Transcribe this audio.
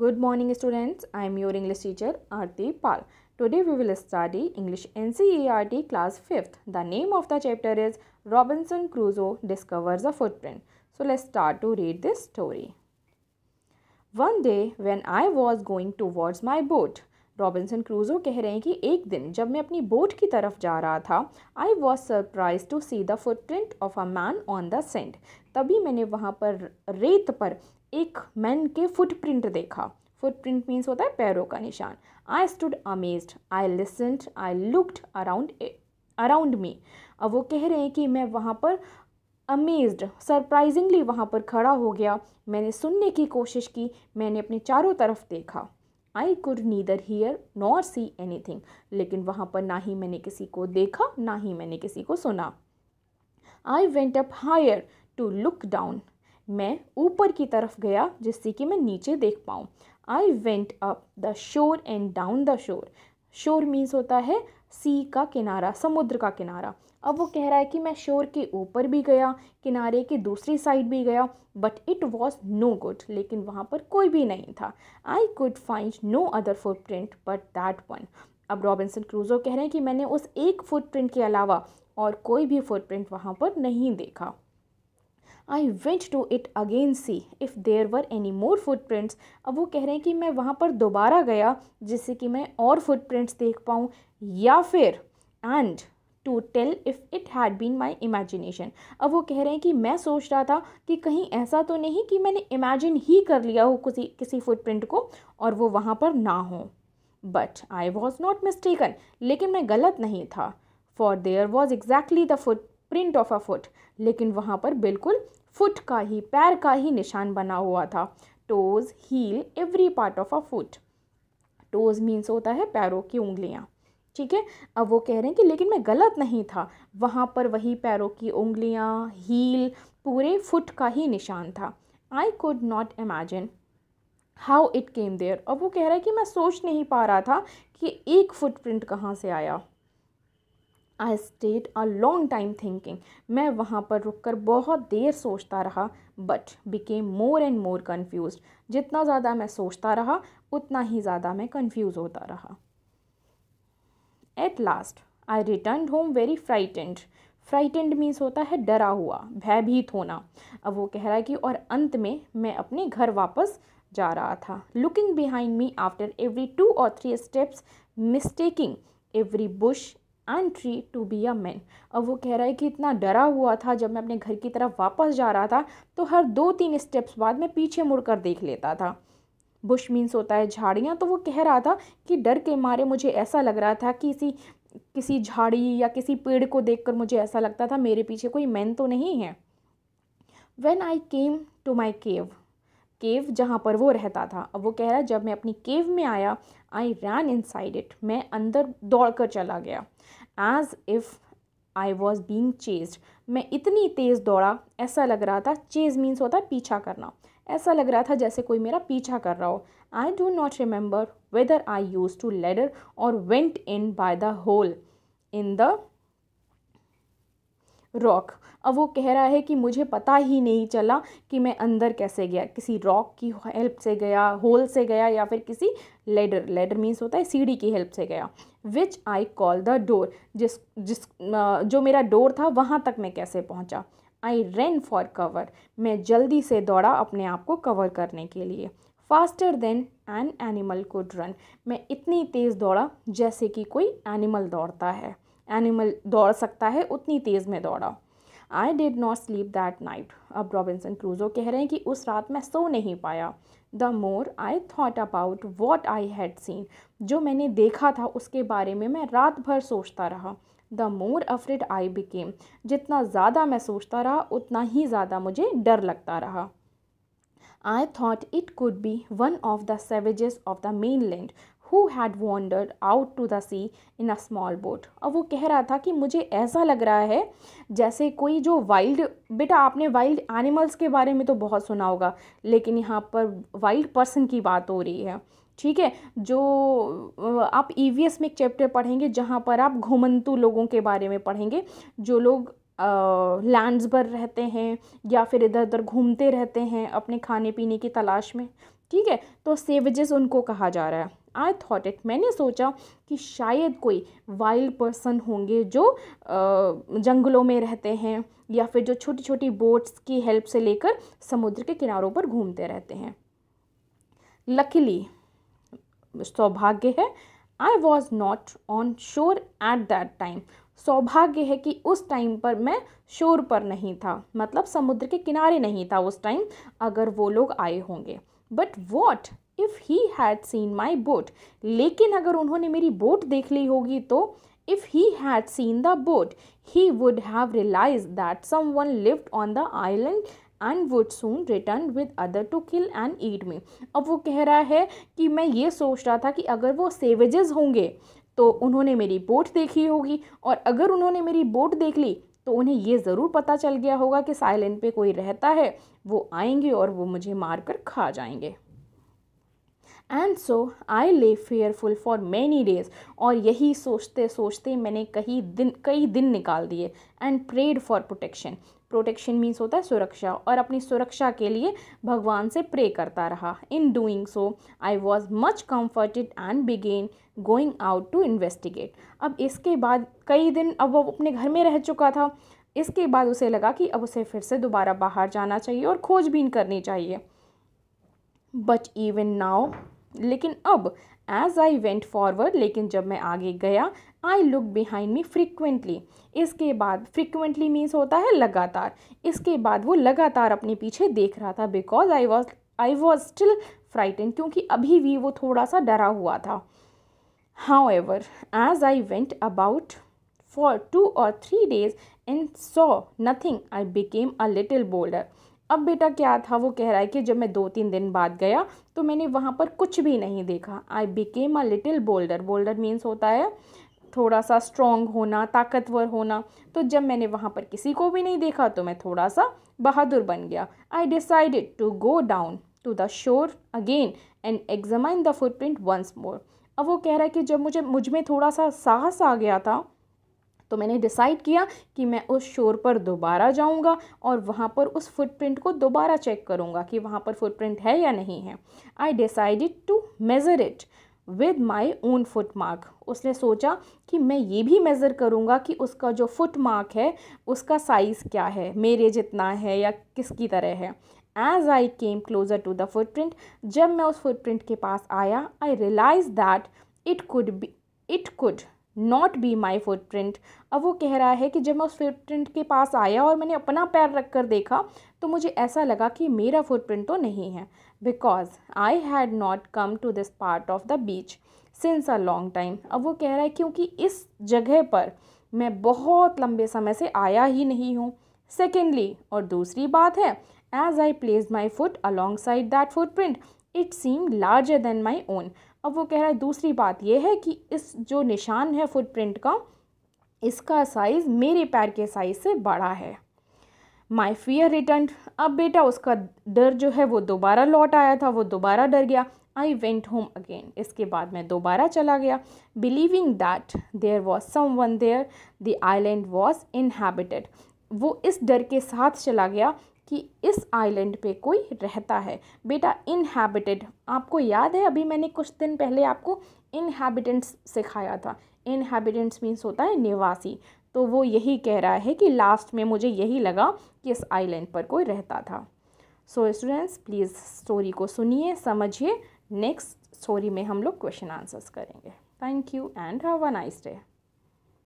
Good morning students, I am your English teacher Aarti Pal. Today we will study English NCERT class 5th. The name of the chapter is Robinson Crusoe discovers a footprint. So let's start to read this story. One day when I was going towards my boat, Robinson Crusoe कह रहे हैं कि एक दिन जब मैं अपनी boat की तरफ जा रहा था I was surprise to see the footprint of a man on the sand तभी मैंने वहाँ पर रेत पर एक मैन के फुटप्रिंट देखा फुटप्रिंट मीन्स होता है पैरों का निशान I stood amazed I listened I looked around around me अब वो कह रहे हैं कि मैं वहाँ पर अमेज्ड सरप्राइजिंगली वहाँ पर खड़ा हो गया मैंने सुनने की कोशिश की मैंने अपने चारों तरफ देखा I could neither hear nor see anything लेकिन वहाँ पर ना ही मैंने किसी को देखा ना ही मैंने किसी को सुना I went up higher to look down मैं ऊपर की तरफ गया जिससे कि मैं नीचे देख पाऊँ I went up the shore and down the shore shore means होता है सी का किनारा समुद्र का किनारा अब वो कह रहा है कि मैं शोर के ऊपर भी गया किनारे के दूसरी साइड भी गया but it was no good लेकिन वहाँ पर कोई भी नहीं था I could find no other footprint but that one अब रॉबिन्सन क्रूजो कह रहे हैं कि मैंने उस एक फुटप्रिंट के अलावा और कोई भी फुटप्रिंट वहाँ पर नहीं देखा I went to it again see if there were any more footprints अब वो कह रहे हैं कि मैं वहाँ पर दोबारा गया जिससे कि मैं और फुटप्रिंट्स देख पाऊँ या फिर and to tell if it had been my imagination अब वो कह रहे हैं कि मैं सोच रहा था कि कहीं ऐसा तो नहीं कि मैंने इमेजिन ही कर लिया हो किसी किसी फुटप्रिंट को और वो वहाँ पर ना हो but I was not mistaken लेकिन मैं गलत नहीं था for there was exactly the foot print of a foot लेकिन वहाँ पर बिल्कुल फुट का ही पैर का ही निशान बना हुआ था toes heel every part of a foot toes means होता है पैरों की उंगलियाँ ठीक है अब वो कह रहे हैं कि लेकिन मैं गलत नहीं था वहाँ पर वही पैरों की उंगलियाँ हील पूरे फुट का ही निशान था I could not imagine how it came there अब वो कह रहा है कि मैं सोच नहीं पा रहा था कि एक फुटप्रिंट कहाँ से आया I stayed a long time thinking मैं वहाँ पर रुक कर बहुत देर सोचता रहा but became more and more confuse जितना ज़्यादा मैं सोचता रहा उतना ही ज़्यादा मैं कन्फ्यूज़ होता रहा at last I return home very frightened frightened means होता है डरा हुआ भयभीत होना अब वो कह रहा है कि और अंत में मैं अपने घर वापस जा रहा था looking behind me after every two और three steps mistaking every bush and tree to be a man अब वो कह रहा है कि इतना डरा हुआ था जब मैं अपने घर की तरफ वापस जा रहा था तो हर दो तीन स्टेप्स बाद मैं पीछे मुड़ कर देख लेता था बुश मीन्स होता है झाड़ियाँ तो वो कह रहा था कि डर के मारे मुझे ऐसा लग रहा था कि इसी किसी झाड़ी या किसी पेड़ को देखकर मुझे ऐसा लगता था मेरे पीछे कोई मैन तो नहीं है when I came to my केव केव जहाँ पर वो रहता था अब वो कह रहा है जब मैं अपनी केव में आया आई रैन इन साइड इट मैं अंदर दौड़ कर चला गया as if I was being chased मैं इतनी तेज़ दौड़ा ऐसा लग रहा था चेज मीन्स होता है पीछा करना ऐसा लग रहा था जैसे कोई मेरा पीछा कर रहा हो I do not remember whether I use to ladder और went in by the hole in the rock अब वो कह रहा है कि मुझे पता ही नहीं चला कि मैं अंदर कैसे गया किसी रॉक की हेल्प से गया होल से गया या फिर किसी लेडर लेडर मीन्स होता है सीढ़ी की हेल्प से गया which I call the door जिस जिस जो मेरा डोर था वहाँ तक मैं कैसे पहुँचा आई रन फॉर कवर मैं जल्दी से दौड़ा अपने आप को कवर करने के लिए faster than an animal could run मैं इतनी तेज़ दौड़ा जैसे कि कोई एनिमल दौड़ता है एनिमल दौड़ सकता है उतनी तेज़ में दौड़ा I did not sleep that night अब रॉबिन्सन क्रूजो कह रहे हैं कि उस रात मैं सो नहीं पाया the more I thought about what I had seen जो मैंने देखा था उसके बारे में मैं रात भर सोचता रहा द मोर अफ्रिड आई बिकेम जितना ज़्यादा मैं सोचता रहा उतना ही ज़्यादा मुझे डर लगता रहा I thought it could be one of the savages of the mainland who had wandered out to the sea in a small boat और वो कह रहा था कि मुझे ऐसा लग रहा है जैसे कोई जो वाइल्ड बेटा आपने वाइल्ड एनिमल्स के बारे में तो बहुत सुना होगा लेकिन यहाँ पर वाइल्ड पर्सन की बात हो रही है ठीक है जो आप ई e में एक चैप्टर पढ़ेंगे जहाँ पर आप घुमंतु लोगों के बारे में पढ़ेंगे जो लोग लैंड्स पर रहते हैं या फिर इधर उधर घूमते रहते हैं अपने खाने पीने की तलाश में ठीक है तो सेवजेस उनको कहा जा रहा है आई थॉट इट मैंने सोचा कि शायद कोई वाइल्ड पर्सन होंगे जो जंगलों में रहते हैं या फिर जो छोटी छोटी बोट्स की हेल्प से लेकर समुद्र के किनारों पर घूमते रहते हैं लकीली सौभाग्य है I was not on shore at that time सौभाग्य है कि उस टाइम पर मैं शोर पर नहीं था मतलब समुद्र के किनारे नहीं था उस टाइम अगर वो लोग आए होंगे but what if he had seen my boat लेकिन अगर उन्होंने मेरी बोट देख ली होगी तो if he had seen the boat he would have realise that someone lived on the island and would soon return with other to kill and eat me अब वो कह रहा है कि मैं ये सोच रहा था कि अगर वो सेवेजेस होंगे तो उन्होंने मेरी बोट देखी होगी और अगर उन्होंने मेरी बोट देख ली तो उन्हें ये ज़रूर पता चल गया होगा कि साइलेंट पे कोई रहता है वो आएंगे और वो मुझे मार कर खा जाएंगे एंड सो आई ले फेयरफुल फॉर मैनी डेज और यही सोचते सोचते मैंने कई दिन कई दिन निकाल दिए and prayed for protection protection means होता है सुरक्षा और अपनी सुरक्षा के लिए भगवान से प्रे करता रहा in doing so I was much comforted and began going out to investigate अब इसके बाद कई दिन अब वो अपने घर में रह चुका था इसके बाद उसे लगा कि अब उसे फिर से दोबारा बाहर जाना चाहिए और खोजबीन करनी चाहिए बट इवन नाउ लेकिन अब एज आई वेंट फॉरवर्ड लेकिन जब मैं आगे गया I look behind me frequently इसके बाद फ्रिक्वेंटली मीन्स होता है लगातार इसके बाद वो लगातार अपने पीछे देख रहा था because I was I was still frightened क्योंकि अभी भी वो थोड़ा सा डरा हुआ था however as I went about for two और three days and saw nothing I became a little bolder अब बेटा क्या था वो कह रहा है कि जब मैं दो तीन दिन बाद गया तो मैंने वहाँ पर कुछ भी नहीं देखा I became a little bolder bolder means होता है थोड़ा सा स्ट्रॉन्ग होना ताकतवर होना तो जब मैंने वहाँ पर किसी को भी नहीं देखा तो मैं थोड़ा सा बहादुर बन गया I decided to go down to the shore again and examine the footprint once more अब वो कह रहा है कि जब मुझे मुझ में थोड़ा सा साहस आ गया था तो मैंने डिसाइड किया कि मैं उस शोर पर दोबारा जाऊँगा और वहाँ पर उस फुटप्रिंट को दोबारा चेक करूँगा कि वहाँ पर फुटप्रिंट है या नहीं है I decided to measure it with my own foot mark उसने सोचा कि मैं ये भी मेज़र करूँगा कि उसका जो फुट मार्क है उसका साइज़ क्या है मेरे जितना है या किसकी तरह है as I came closer to the foot print जब मैं उस फुट प्रिंट के पास आया I realise that it could be it could not be my footprint अब वो कह रहा है कि जब मैं उस फुटप्रिंट के पास आया और मैंने अपना पैर रख कर देखा तो मुझे ऐसा लगा कि मेरा फुटप्रिंट तो नहीं है because I had not come to this part of the beach since a long time अब वो कह रहा है क्योंकि इस जगह पर मैं बहुत लंबे समय से आया ही नहीं हूँ सेकेंडली और दूसरी बात है as I place my foot alongside that foot print it seem larger than my own अब वो कह रहा है दूसरी बात यह है कि इस जो निशान है फुटप्रिंट का इसका साइज़ मेरे पैर के साइज़ से बड़ा है माई फियर रिटर्न अब बेटा उसका डर जो है वो दोबारा लौट आया था वो दोबारा डर गया आई वेंट होम अगेन इसके बाद मैं दोबारा चला गया believing that there was someone there the island was inhabited वो इस डर के साथ चला गया कि इस आइलैंड पे कोई रहता है बेटा इनहैबिटेड आपको याद है अभी मैंने कुछ दिन पहले आपको इनहैबिटेंट्स सिखाया था इनहैबिटेंट्स मीन्स होता है निवासी तो वो यही कह रहा है कि लास्ट में मुझे यही लगा कि इस आइलैंड पर कोई रहता था सो स्टूडेंट्स प्लीज़ स्टोरी को सुनिए समझिए नेक्स्ट स्टोरी में हम लोग क्वेश्चन आंसर्स करेंगे thank you and have a nice day